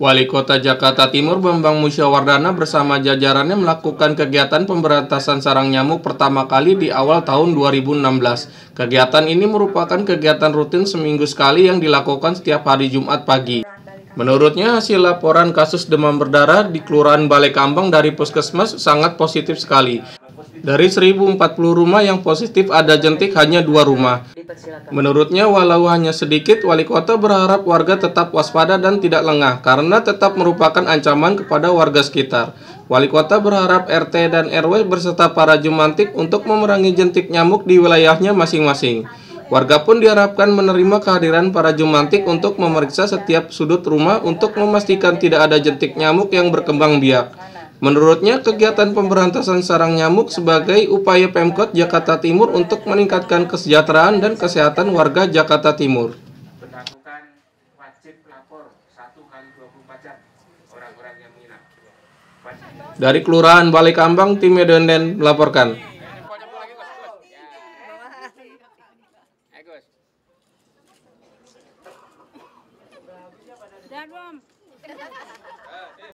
Wali Kota Jakarta Timur Bambang Musyawardana bersama jajarannya melakukan kegiatan pemberantasan sarang nyamuk pertama kali di awal tahun 2016. Kegiatan ini merupakan kegiatan rutin seminggu sekali yang dilakukan setiap hari Jumat pagi. Menurutnya, hasil laporan kasus demam berdarah di Kelurahan Balai Kambang dari Puskesmas sangat positif sekali. Dari 1040 rumah yang positif ada jentik hanya dua rumah. Menurutnya walau hanya sedikit, wali kota berharap warga tetap waspada dan tidak lengah karena tetap merupakan ancaman kepada warga sekitar. Wali kota berharap RT dan RW berserta para jumantik untuk memerangi jentik nyamuk di wilayahnya masing-masing. Warga pun diharapkan menerima kehadiran para jumantik untuk memeriksa setiap sudut rumah untuk memastikan tidak ada jentik nyamuk yang berkembang biak. Menurutnya, kegiatan pemberantasan sarang nyamuk sebagai upaya Pemkot Jakarta Timur untuk meningkatkan kesejahteraan dan kesehatan warga Jakarta Timur. Berlakukan wajib lapor 1 kali 24 jam orang-orang yang menginap. Dari Kelurahan Balai Kambang, tim Medonden melaporkan. Dan bom.